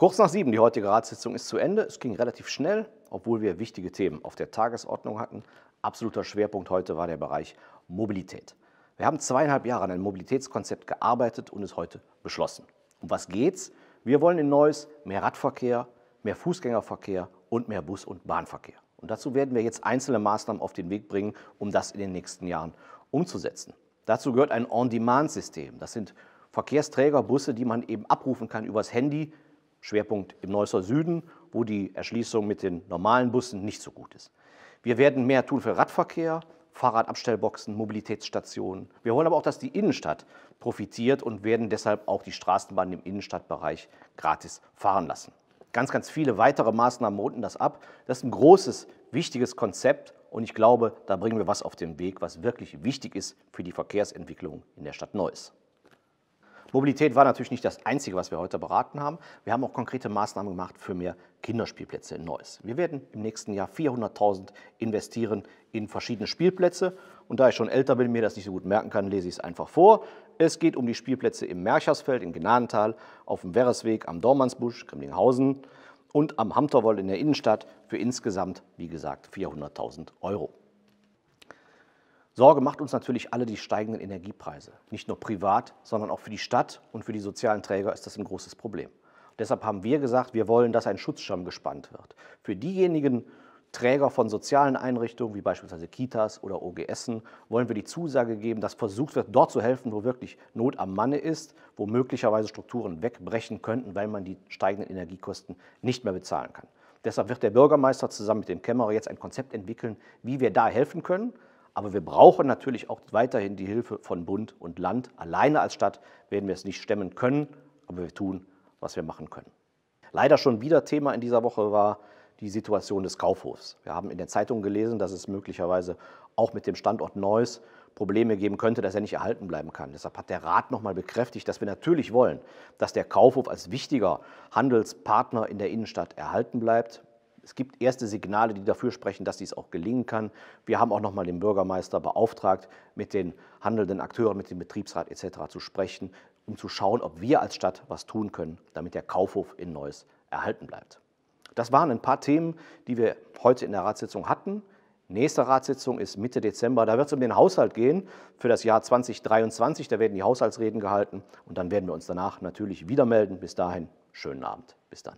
Kurz nach sieben, die heutige Ratssitzung ist zu Ende. Es ging relativ schnell, obwohl wir wichtige Themen auf der Tagesordnung hatten. Absoluter Schwerpunkt heute war der Bereich Mobilität. Wir haben zweieinhalb Jahre an einem Mobilitätskonzept gearbeitet und es heute beschlossen. Um was geht's? Wir wollen in Neuss mehr Radverkehr, mehr Fußgängerverkehr und mehr Bus- und Bahnverkehr. Und dazu werden wir jetzt einzelne Maßnahmen auf den Weg bringen, um das in den nächsten Jahren umzusetzen. Dazu gehört ein On-Demand-System. Das sind Verkehrsträger, Busse, die man eben abrufen kann übers Handy, Schwerpunkt im Neusser Süden, wo die Erschließung mit den normalen Bussen nicht so gut ist. Wir werden mehr tun für Radverkehr, Fahrradabstellboxen, Mobilitätsstationen. Wir wollen aber auch, dass die Innenstadt profitiert und werden deshalb auch die Straßenbahn im Innenstadtbereich gratis fahren lassen. Ganz, ganz viele weitere Maßnahmen runden das ab. Das ist ein großes, wichtiges Konzept und ich glaube, da bringen wir was auf den Weg, was wirklich wichtig ist für die Verkehrsentwicklung in der Stadt Neuss. Mobilität war natürlich nicht das Einzige, was wir heute beraten haben. Wir haben auch konkrete Maßnahmen gemacht für mehr Kinderspielplätze in Neuss. Wir werden im nächsten Jahr 400.000 investieren in verschiedene Spielplätze. Und da ich schon älter bin, und mir das nicht so gut merken kann, lese ich es einfach vor. Es geht um die Spielplätze im Merchersfeld, in Gnadental, auf dem Werresweg, am Dormannsbusch, Kremlinghausen und am Hamterwoll in der Innenstadt für insgesamt, wie gesagt, 400.000 Euro. Sorge macht uns natürlich alle die steigenden Energiepreise. Nicht nur privat, sondern auch für die Stadt und für die sozialen Träger ist das ein großes Problem. Deshalb haben wir gesagt, wir wollen, dass ein Schutzschirm gespannt wird. Für diejenigen Träger von sozialen Einrichtungen, wie beispielsweise Kitas oder OGS, wollen wir die Zusage geben, dass versucht wird, dort zu helfen, wo wirklich Not am Manne ist, wo möglicherweise Strukturen wegbrechen könnten, weil man die steigenden Energiekosten nicht mehr bezahlen kann. Deshalb wird der Bürgermeister zusammen mit dem Kämmerer jetzt ein Konzept entwickeln, wie wir da helfen können. Aber wir brauchen natürlich auch weiterhin die Hilfe von Bund und Land. Alleine als Stadt werden wir es nicht stemmen können, aber wir tun, was wir machen können. Leider schon wieder Thema in dieser Woche war die Situation des Kaufhofs. Wir haben in der Zeitung gelesen, dass es möglicherweise auch mit dem Standort Neuss Probleme geben könnte, dass er nicht erhalten bleiben kann. Deshalb hat der Rat nochmal bekräftigt, dass wir natürlich wollen, dass der Kaufhof als wichtiger Handelspartner in der Innenstadt erhalten bleibt. Es gibt erste Signale, die dafür sprechen, dass dies auch gelingen kann. Wir haben auch nochmal den Bürgermeister beauftragt, mit den handelnden Akteuren, mit dem Betriebsrat etc. zu sprechen, um zu schauen, ob wir als Stadt was tun können, damit der Kaufhof in Neuss erhalten bleibt. Das waren ein paar Themen, die wir heute in der Ratssitzung hatten. Nächste Ratssitzung ist Mitte Dezember. Da wird es um den Haushalt gehen für das Jahr 2023. Da werden die Haushaltsreden gehalten und dann werden wir uns danach natürlich wieder melden. Bis dahin, schönen Abend. Bis dann.